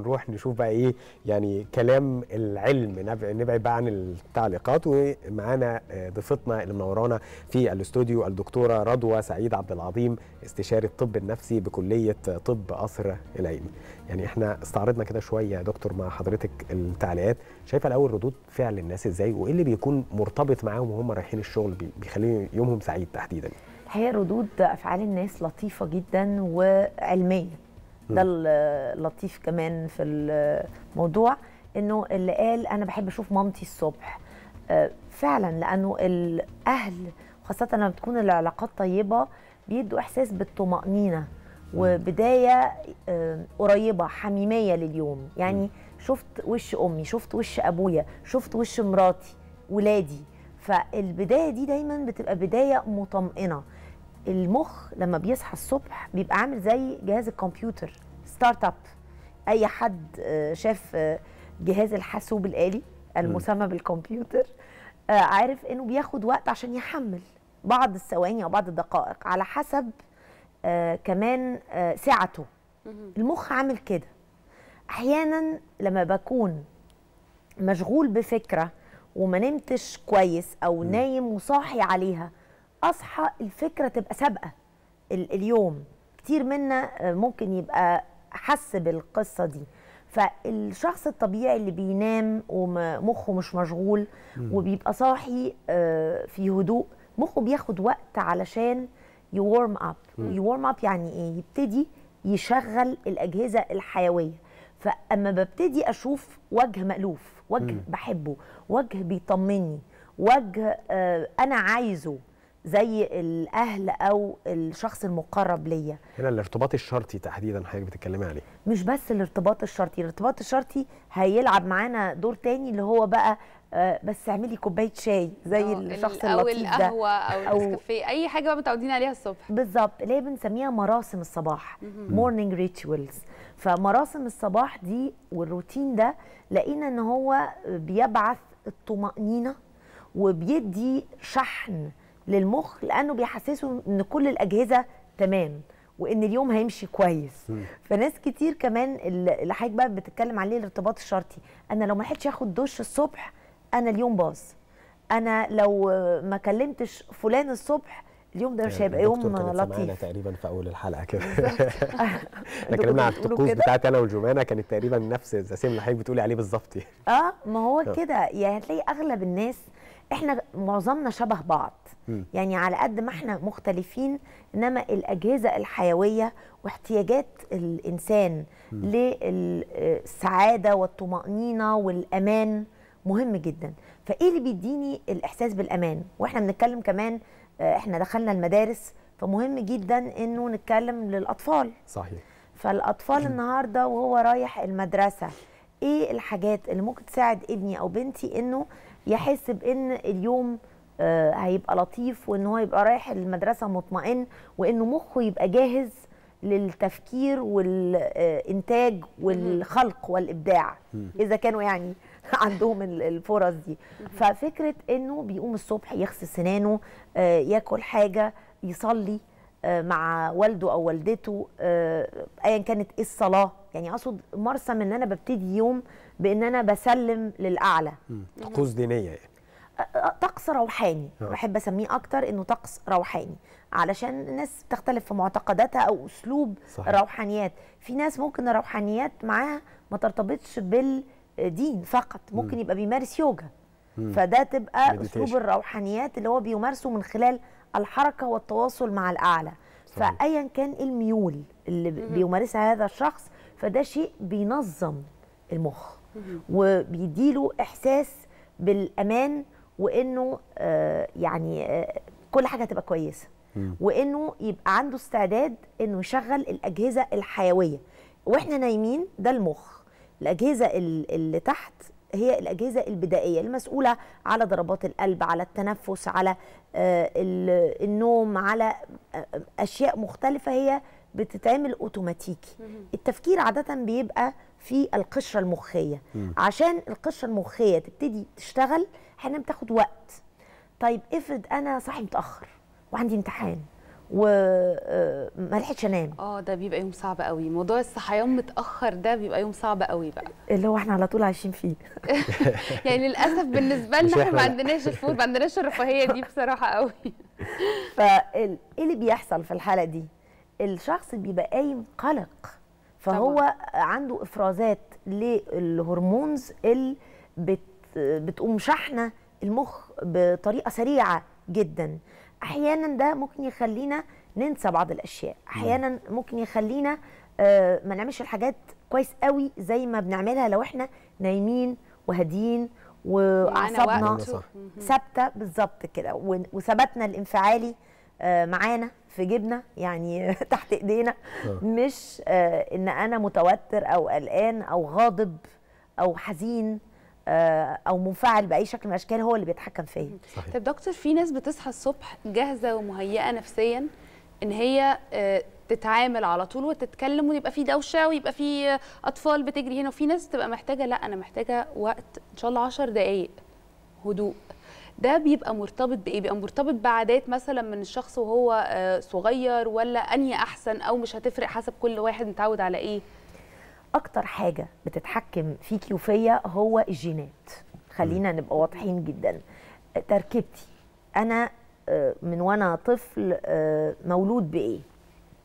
نروح نشوف بقى ايه يعني كلام العلم نبعد بقى عن التعليقات ومعانا آه، ضيفتنا اللي منورانا في الاستوديو الدكتوره رضوى سعيد عبد العظيم استشاري الطب النفسي بكليه طب قصر العين. يعني احنا استعرضنا كده شويه يا دكتور مع حضرتك التعليقات، شايفه الاول ردود فعل الناس ازاي وايه اللي بيكون مرتبط معاهم وهم رايحين الشغل بيخلي يومهم سعيد تحديدا؟ هي ردود افعال الناس لطيفه جدا وعلميه ده اللطيف كمان في الموضوع انه اللي قال انا بحب اشوف مامتي الصبح آه، فعلا لانه الاهل خاصه لما بتكون العلاقات طيبه بيدوا احساس بالطمانينه وبدايه آه، قريبه حميميه لليوم يعني شفت وش امي شفت وش ابويا شفت وش مراتي ولادي فالبدايه دي دايما بتبقى بدايه مطمئنه المخ لما بيصحى الصبح بيبقى عامل زي جهاز الكمبيوتر ستارت اب اي حد آه، شاف آه، جهاز الحاسوب الالي المسمى بالكمبيوتر آه، عارف انه بياخد وقت عشان يحمل بعض الثواني او بعض الدقائق على حسب كمان سعته المخ عامل كده احيانا لما بكون مشغول بفكره وما نمتش كويس او نايم وصاحي عليها اصحى الفكره تبقى سابقه اليوم كتير منا ممكن يبقى حس بالقصه دي فالشخص الطبيعي اللي بينام ومخه مش مشغول وبيبقى صاحي آه، في هدوء مخه بياخد وقت علشان يورم اب يورم اب يعني ايه يبتدي يشغل الاجهزه الحيويه فاما ببتدي اشوف وجه مألوف وجه بحبه وجه بيطمني وجه آه، انا عايزه زي الاهل او الشخص المقرب ليا هنا الارتباط الشرطي تحديدا حضرتك بتتكلمي عليه مش بس الارتباط الشرطي الارتباط الشرطي هيلعب معانا دور تاني اللي هو بقى آه، بس اعملي كوبايه شاي زي آه، الشخص اللطيف ده او القهوه او النسكافيه اي حاجه بقى متعودين عليها الصبح بالظبط اللي هي بنسميها مراسم الصباح مورنينج ريتشولز فمراسم الصباح دي والروتين ده لقينا ان هو بيبعث الطمانينه وبيدي شحن للمخ لانه بيحسسه ان كل الاجهزه تمام وان اليوم هيمشي كويس م. فناس كتير كمان اللي حضرتك بقى بتتكلم عليه الارتباط الشرطي انا لو ما لحقتش اخد دش الصبح انا اليوم باظ انا لو ما كلمتش فلان الصبح اليوم ده مش يعني هيبقى يوم لطيف تقريبا في اول الحلقه كده احنا اتكلمنا عن الطقوس بتاعتي انا والجمانه كانت تقريبا نفس زي اللي حضرتك بتقولي عليه بالظبط يعني. اه ما هو آه. كده يعني هتلاقي اغلب الناس احنا معظمنا شبه بعض يعني على قد ما احنا مختلفين انما الاجهزه الحيويه واحتياجات الانسان للسعاده والطمانينه والامان مهم جدا فايه اللي بيديني الاحساس بالامان واحنا بنتكلم كمان آه، احنا دخلنا المدارس فمهم جدا انه نتكلم للاطفال صحيح فالاطفال النهارده وهو رايح المدرسه ايه الحاجات اللي ممكن تساعد ابني او بنتي انه يحس بان اليوم آه هيبقى لطيف وان هو يبقى رايح المدرسه مطمئن وانه مخه يبقى جاهز للتفكير والانتاج والخلق والابداع اذا كانوا يعني عندهم الفرص دي ففكره انه بيقوم الصبح يغسل سنانه آه، ياكل حاجه يصلي آه، مع والده او والدته آه، ايا كانت ايه الصلاه يعني اقصد مرسم ان انا ببتدي يوم بان انا بسلم للاعلى طقوس دينيه يعني طقس روحاني بحب اسميه اكتر انه طقس روحاني علشان الناس بتختلف في معتقداتها او اسلوب صحيح. روحانيات في ناس ممكن الروحانيات معاها ما ترتبطش بال دين فقط ممكن يبقى بيمارس يوجا فده تبقى اسلوب الروحانيات اللي هو بيمارسه من خلال الحركه والتواصل مع الاعلى فايا كان إيه الميول اللي بيمارسها هذا الشخص فده شيء بينظم المخ وبيديله احساس بالامان وانه آه، يعني آه، كل حاجه هتبقى كويسه وانه يبقى عنده استعداد انه يشغل الاجهزه الحيويه واحنا نايمين ده المخ الاجهزه اللي تحت هي الاجهزه البدائيه المسؤوله على ضربات القلب على التنفس على آه، النوم على آه، اشياء مختلفه هي بتتعمل اوتوماتيكي التفكير عاده بيبقى في القشره المخيه عشان القشره المخيه تبتدي تشتغل احيانا بتاخد وقت طيب افرض انا صاحي متاخر وعندي امتحان وما آه، لحقتش انام اه ده بيبقى يوم صعب قوي موضوع الصحيان متاخر ده بيبقى يوم صعب قوي بقى اللي هو احنا على طول عايشين فيه يعني للاسف بالنسبه لنا احنا ما عندناش الفول ما عندناش الرفاهيه دي بصراحه قوي فايه اللي بيحصل في الحاله دي الشخص بيبقى قايم قلق فهو طبعا. عنده افرازات للهرمونز اللي بت بتقوم شحنه المخ بطريقه سريعه جدا احيانا ده ممكن يخلينا ننسى بعض الاشياء احيانا ممكن يخلينا آه، ما نعملش الحاجات كويس قوي زي ما بنعملها لو احنا نايمين وهاديين واعصابنا ثابته بالظبط كده وثباتنا الانفعالي آه، معانا في جيبنا يعني تحت ايدينا آه. مش ان انا متوتر او قلقان او غاضب او حزين آه، او منفعل باي شكل من الاشكال هو اللي بيتحكم فيا طب دكتور في ناس بتصحى الصبح جاهزه ومهيئه نفسيا ان هي آه، تتعامل على طول وتتكلم ويبقى في دوشه ويبقى في اطفال بتجري هنا وفي ناس بتبقى محتاجه لا انا محتاجه وقت ان شاء الله 10 دقائق هدوء ده بيبقى مرتبط بايه بيبقى مرتبط بعادات مثلا من الشخص وهو آه، صغير ولا انهي احسن او مش هتفرق حسب كل واحد متعود على ايه اكتر حاجه بتتحكم فيكي وفيا هو الجينات خلينا نبقى واضحين جدا تركيبتي انا آه، من وانا طفل آه، مولود بايه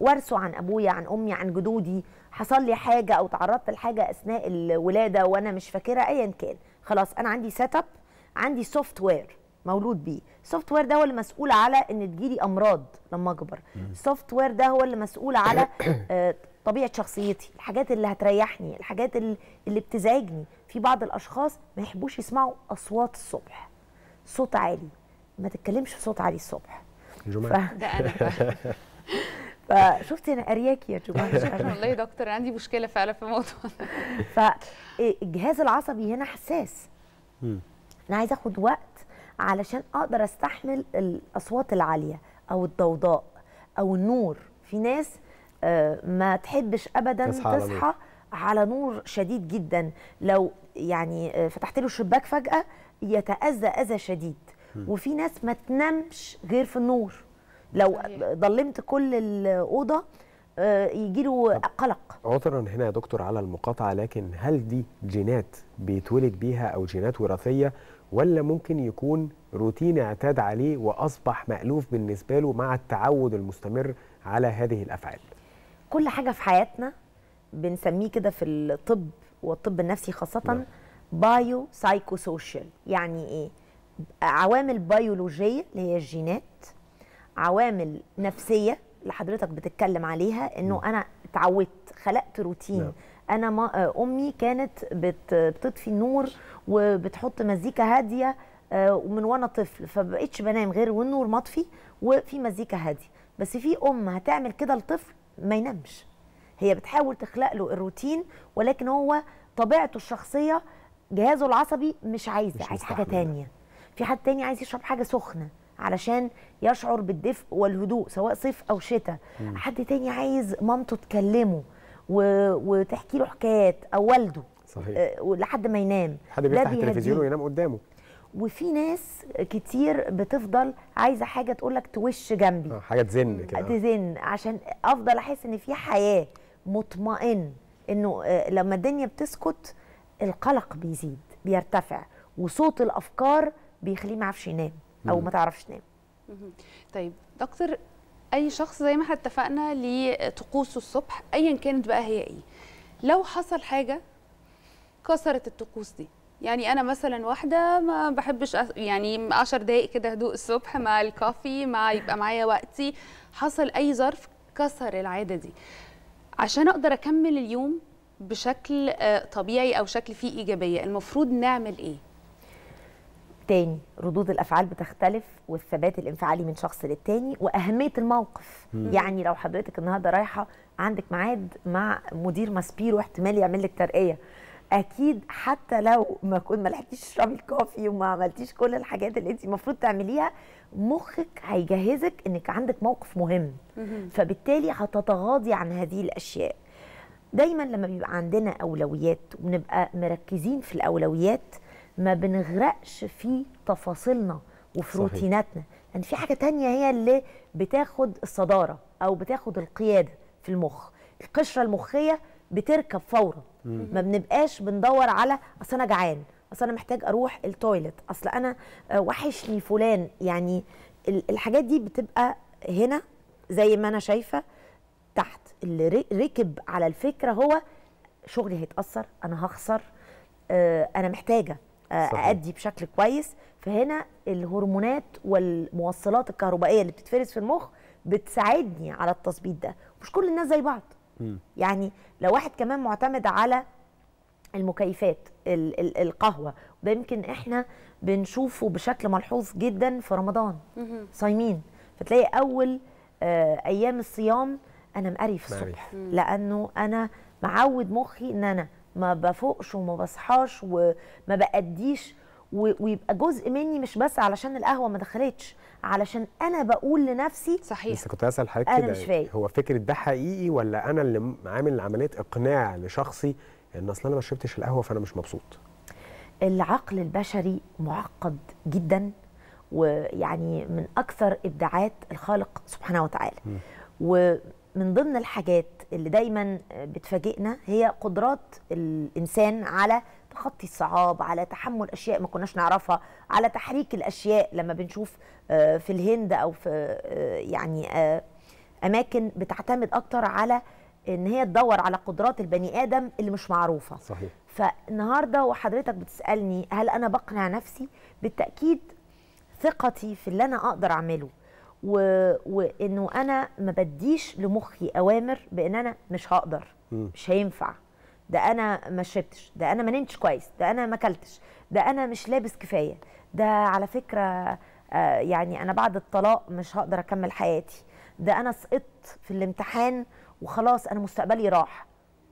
ورثه عن ابويا عن امي عن جدودي حصل لي حاجه او تعرضت لحاجه اثناء الولاده وانا مش فاكره ايا كان خلاص انا عندي سيت اب عندي سوفت وير مولود بيه السوفت وير ده هو اللي مسؤول على ان تجيلي امراض لما اكبر السوفت وير ده هو اللي مسؤول على آه، طبيعه شخصيتي الحاجات اللي هتريحني الحاجات اللي, اللي بتزعجني في بعض الاشخاص ما يحبوش يسمعوا اصوات الصبح صوت عالي ما تتكلمش بصوت عالي الصبح جمال ف... ده انا فشفت انا ارياكي يا جماعه شكرا والله يا دكتور عندي مشكله فعلا في الموضوع فالجهاز العصبي هنا حساس انا عايزه اخد وقت علشان اقدر استحمل الاصوات العاليه او الضوضاء او النور في ناس آه، ما تحبش ابدا تصحى, تصحى على نور شديد جدا لو يعني آه، فتحت له الشباك فجاه يتاذى اذى شديد م. وفي ناس ما تنامش غير في النور لو ضلمت كل الاوضه آه، يجي له قلق عذرا هنا يا دكتور على المقاطعه لكن هل دي جينات بيتولد بيها او جينات وراثيه ولا ممكن يكون روتين اعتاد عليه واصبح مالوف بالنسبه له مع التعود المستمر على هذه الافعال كل حاجه في حياتنا بنسميه كده في الطب والطب النفسي خاصه بايو سايكو سوشيال يعني ايه عوامل بيولوجيه اللي هي الجينات عوامل نفسيه اللي حضرتك بتتكلم عليها انه نعم. انا اتعودت خلقت روتين نعم. انا ما امي كانت بتطفي النور وبتحط مزيكا هاديه ومن آه، وانا طفل فبقيتش بنام غير والنور مطفي وفي مزيكا هاديه بس في ام هتعمل كده لطفل ما ينامش هي بتحاول تخلق له الروتين ولكن هو طبيعته الشخصيه جهازه العصبي مش عايز عايز حاجه تانية في حد تاني عايز يشرب حاجه سخنه علشان يشعر بالدفء والهدوء سواء صيف او شتاء حد تاني عايز مامته تكلمه و... وتحكي له حكايات او والده صحيح أه لحد ما ينام حد بيفتح التلفزيون وينام قدامه وفي ناس كتير بتفضل عايزه حاجه تقول لك توش جنبي آه، حاجه تزن كده تزن عشان افضل احس ان في حياه مطمئن انه آه، لما الدنيا بتسكت القلق بيزيد بيرتفع وصوت الافكار بيخليه ما يعرفش ينام او ما تعرفش تنام طيب دكتور اي شخص زي ما احنا اتفقنا لطقوسه الصبح ايا كانت بقى هي ايه لو حصل حاجه كسرت الطقوس دي يعني انا مثلا واحده ما بحبش يعني 10 دقائق كده هدوء الصبح مع الكافي مع يبقى معايا وقتي حصل اي ظرف كسر العاده دي عشان اقدر اكمل اليوم بشكل آه، طبيعي او شكل فيه ايجابيه المفروض نعمل ايه تاني ردود الافعال بتختلف والثبات الانفعالي من شخص للتاني واهميه الموقف مم. يعني لو حضرتك النهارده رايحه عندك ميعاد مع مدير ماسبيرو واحتمال يعمل لك ترقيه اكيد حتى لو ما كنت ما لحقتيش تشربي الكوفي وما عملتيش كل الحاجات اللي انت المفروض تعمليها مخك هيجهزك انك عندك موقف مهم فبالتالي هتتغاضي عن هذه الاشياء دايما لما بيبقى عندنا اولويات وبنبقى مركزين في الاولويات ما بنغرقش في تفاصيلنا وفي روتيناتنا لان يعني في حاجه تانية هي اللي بتاخد الصداره او بتاخد القياده في المخ القشره المخيه بتركب فورا ما بنبقاش بندور على اصل انا جعان اصل انا محتاج اروح التويلت اصل انا آه، وحشني فلان يعني الحاجات دي بتبقى هنا زي ما انا شايفه تحت اللي ركب على الفكره هو شغلي هيتاثر انا هخسر آه، انا محتاجه اادي آه، بشكل كويس فهنا الهرمونات والموصلات الكهربائيه اللي بتتفرز في المخ بتساعدني على التظبيط ده مش كل الناس زي بعض يعني لو واحد كمان معتمد على المكيفات ال ال القهوه ده يمكن احنا بنشوفه بشكل ملحوظ جدا في رمضان صايمين فتلاقي اول آه ايام الصيام انا مقري في الصبح لانه انا معود مخي ان انا ما بفوقش وما بصحاش وما بأديش ويبقى جزء مني مش بس علشان القهوه ما دخلتش علشان انا بقول لنفسي صحيح بس كنت اسال حضرتك كده مش فاهم. هو فكره ده حقيقي ولا انا اللي عامل عمليه اقناع لشخصي ان اصل انا ما شربتش القهوه فانا مش مبسوط العقل البشري معقد جدا ويعني من اكثر ابداعات الخالق سبحانه وتعالى م. ومن ضمن الحاجات اللي دايما بتفاجئنا هي قدرات الانسان على تخطي الصعاب على تحمل اشياء ما كناش نعرفها على تحريك الاشياء لما بنشوف آه، في الهند او في آه، يعني آه، اماكن بتعتمد اكتر على ان هي تدور على قدرات البني ادم اللي مش معروفه صحيح فالنهارده وحضرتك بتسالني هل انا بقنع نفسي بالتاكيد ثقتي في اللي انا اقدر اعمله و... وانه انا ما بديش لمخي اوامر بان انا مش هقدر م. مش هينفع ده انا ما شربتش ده انا ما نمتش كويس ده انا ما اكلتش ده انا مش لابس كفايه ده على فكره آه، يعني انا بعد الطلاق مش هقدر اكمل حياتي ده انا سقطت في الامتحان وخلاص انا مستقبلي راح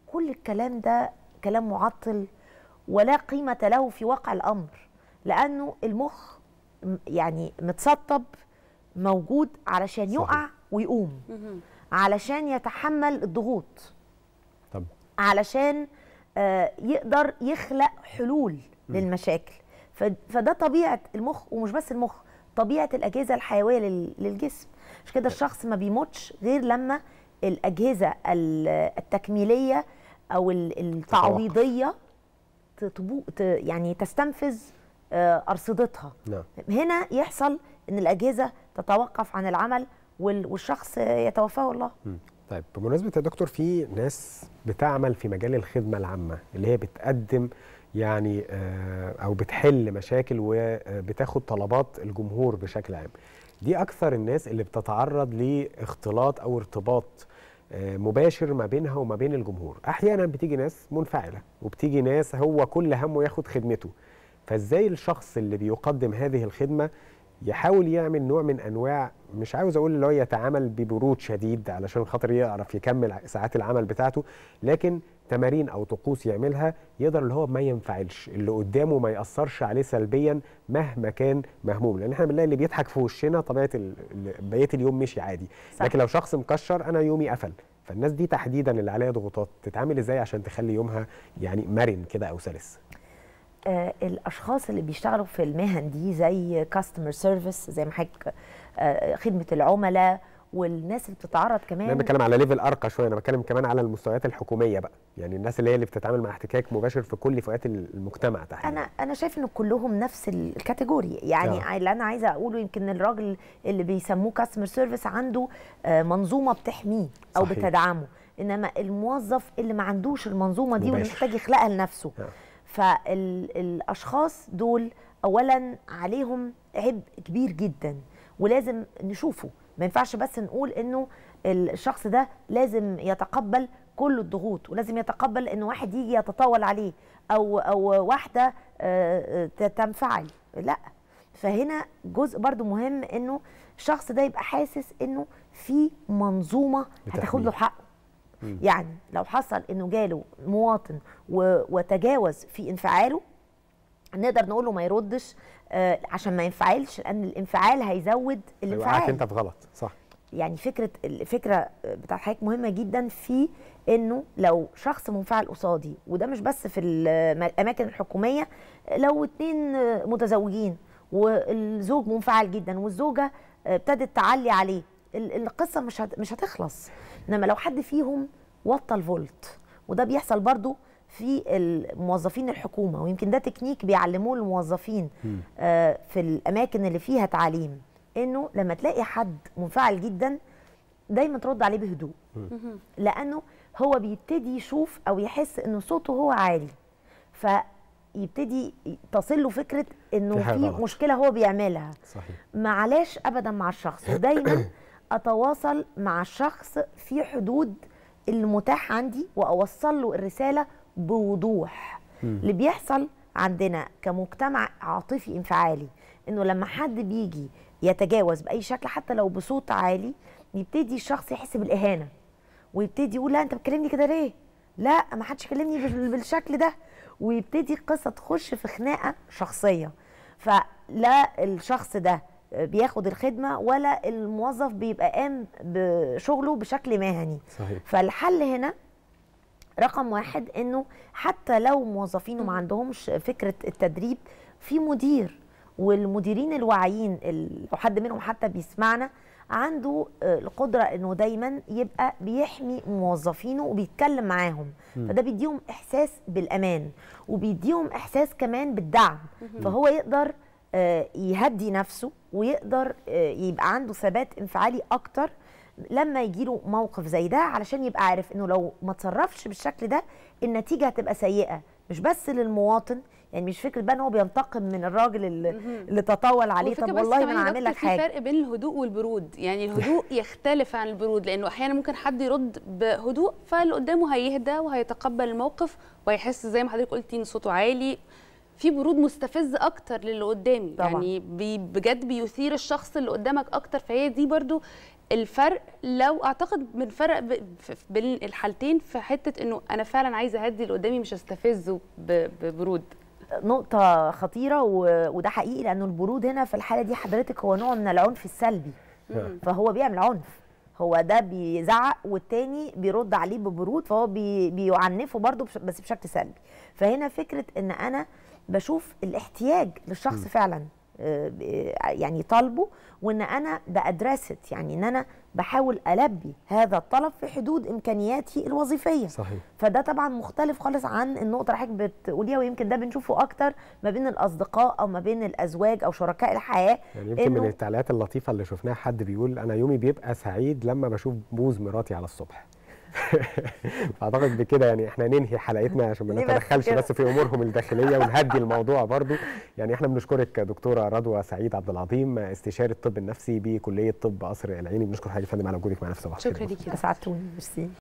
كل الكلام ده كلام معطل ولا قيمه له في واقع الامر لانه المخ يعني متسطب موجود علشان يقع ويقوم علشان يتحمل الضغوط علشان آه، يقدر يخلق حلول للمشاكل فده طبيعه المخ ومش بس المخ طبيعه الاجهزه الحيويه للجسم مش كده الشخص ما بيموتش غير لما الاجهزه التكميليه او التعويضيه يعني تستنفذ آه، ارصدتها نعم. هنا يحصل ان الاجهزه تتوقف عن العمل والشخص يتوفاه الله م. طيب بمناسبه يا دكتور في ناس بتعمل في مجال الخدمه العامه اللي هي بتقدم يعني آه، او بتحل مشاكل وبتاخد طلبات الجمهور بشكل عام دي اكثر الناس اللي بتتعرض لاختلاط او ارتباط آه، مباشر ما بينها وما بين الجمهور احيانا بتيجي ناس منفعله وبتيجي ناس هو كل همه ياخد خدمته فازاي الشخص اللي بيقدم هذه الخدمه يحاول يعمل نوع من انواع مش عاوز اقول اللي هو يتعامل ببرود شديد علشان خاطر يعرف يكمل ساعات العمل بتاعته لكن تمارين او طقوس يعملها يقدر اللي هو ما ينفعلش اللي قدامه ما ياثرش عليه سلبيا مهما كان مهموم لان احنا بنلاقي اللي بيضحك في وشنا طبيعه بقيه اليوم مشي عادي صح. لكن لو شخص مكشر انا يومي قفل فالناس دي تحديدا اللي عليها ضغوطات تتعامل ازاي عشان تخلي يومها يعني مرن كده او سلس آه، الاشخاص اللي بيشتغلوا في المهن دي زي كاستمر سيرفيس زي ما حضرتك آه، خدمه العملاء والناس اللي بتتعرض كمان انا بتكلم على ليفل ارقى شويه انا بتكلم كمان على المستويات الحكوميه بقى يعني الناس اللي هي اللي بتتعامل مع احتكاك مباشر في كل فئات المجتمع تحديدا انا انا شايف ان كلهم نفس الكاتيجوري يعني آه. اللي انا عايزه اقوله يمكن الراجل اللي بيسموه كاستمر سيرفيس عنده آه، منظومه بتحميه او صحيح. بتدعمه انما الموظف اللي ما عندوش المنظومه دي واللي محتاج يخلقها لنفسه آه. فالاشخاص دول اولا عليهم عبء كبير جدا ولازم نشوفه ما ينفعش بس نقول انه الشخص ده لازم يتقبل كل الضغوط ولازم يتقبل ان واحد يجي يتطاول عليه او او واحده آه، آه، تنفعل لا فهنا جزء برضو مهم انه الشخص ده يبقى حاسس انه في منظومه هتاخد له حقه يعني لو حصل انه جاله مواطن وتجاوز في انفعاله نقدر نقول له ما يردش آه عشان ما ينفعلش لان الانفعال هيزود الانفعال أيوة انت في غلط صح يعني فكره الفكره بتاعت حضرتك مهمه جدا في انه لو شخص منفعل قصادي وده مش بس في الاماكن الحكوميه لو اتنين متزوجين والزوج منفعل جدا والزوجه ابتدت تعلي عليه القصه مش مش هتخلص انما لو حد فيهم وطى الفولت وده بيحصل برضو في الموظفين الحكومه ويمكن ده تكنيك بيعلموه الموظفين آه في الاماكن اللي فيها تعليم انه لما تلاقي حد منفعل جدا دايما ترد عليه بهدوء لانه هو بيبتدي يشوف او يحس ان صوته هو عالي فيبتدي تصل له فكره انه في, في مشكله هو بيعملها صحيح. معلاش ابدا مع الشخص ودايما اتواصل مع الشخص في حدود المتاح عندي واوصل له الرساله بوضوح م. اللي بيحصل عندنا كمجتمع عاطفي انفعالي انه لما حد بيجي يتجاوز باي شكل حتى لو بصوت عالي يبتدي الشخص يحس بالاهانه ويبتدي يقول لا انت بتكلمني كده ليه لا ما حدش كلمني بالشكل ده ويبتدي القصه تخش في خناقه شخصيه فلا الشخص ده بياخد الخدمه ولا الموظف بيبقى قام بشغله بشكل مهني صحيح. فالحل هنا رقم واحد انه حتى لو موظفينه ما عندهمش فكره التدريب في مدير والمديرين الواعيين لو حد منهم حتى بيسمعنا عنده القدره انه دايما يبقى بيحمي موظفينه وبيتكلم معاهم فده بيديهم احساس بالامان وبيديهم احساس كمان بالدعم فهو يقدر آه، يهدي نفسه ويقدر آه، يبقى عنده ثبات انفعالي اكتر لما يجيله موقف زي ده علشان يبقى عارف انه لو ما تصرفش بالشكل ده النتيجه هتبقى سيئه مش بس للمواطن يعني مش فكره بقى ان هو بينتقم من الراجل اللي, تطاول عليه طب والله ما انا عامل لك حاجه في فرق بين الهدوء والبرود يعني الهدوء يختلف عن البرود لانه احيانا ممكن حد يرد بهدوء فاللي قدامه هيهدى وهيتقبل الموقف وهيحس زي ما حضرتك قلتي ان صوته عالي في برود مستفز اكتر للي قدامي طبعا. يعني بجد بيثير الشخص اللي قدامك اكتر فهي دي برضو الفرق لو اعتقد من فرق بين الحالتين في حته انه انا فعلا عايزه اهدي اللي قدامي مش استفزه ببرود نقطة خطيرة وده حقيقي لأنه البرود هنا في الحالة دي حضرتك هو نوع من العنف السلبي فهو بيعمل عنف هو ده بيزعق والتاني بيرد عليه ببرود فهو بيعنفه برضه بس بشكل سلبي فهنا فكرة إن أنا بشوف الاحتياج للشخص م. فعلا آه، آه، يعني طالبه وان انا بادرست يعني ان انا بحاول البي هذا الطلب في حدود امكانياتي الوظيفيه صحيح. فده طبعا مختلف خالص عن النقطه اللي حضرتك بتقوليها ويمكن ده بنشوفه اكتر ما بين الاصدقاء او ما بين الازواج او شركاء الحياه يعني يمكن من التعليقات اللطيفه اللي شفناها حد بيقول انا يومي بيبقى سعيد لما بشوف بوز مراتي على الصبح اعتقد بكده يعني احنا ننهي حلقتنا عشان ما نتدخلش بس في امورهم الداخليه ونهدي الموضوع برضو يعني احنا بنشكرك دكتوره رضوى سعيد عبد العظيم استشاري الطب النفسي بكليه طب قصر العيني بنشكر حضرتك يا فندم على وجودك معنا في صباح شكرا ليكي اسعدتوني ميرسي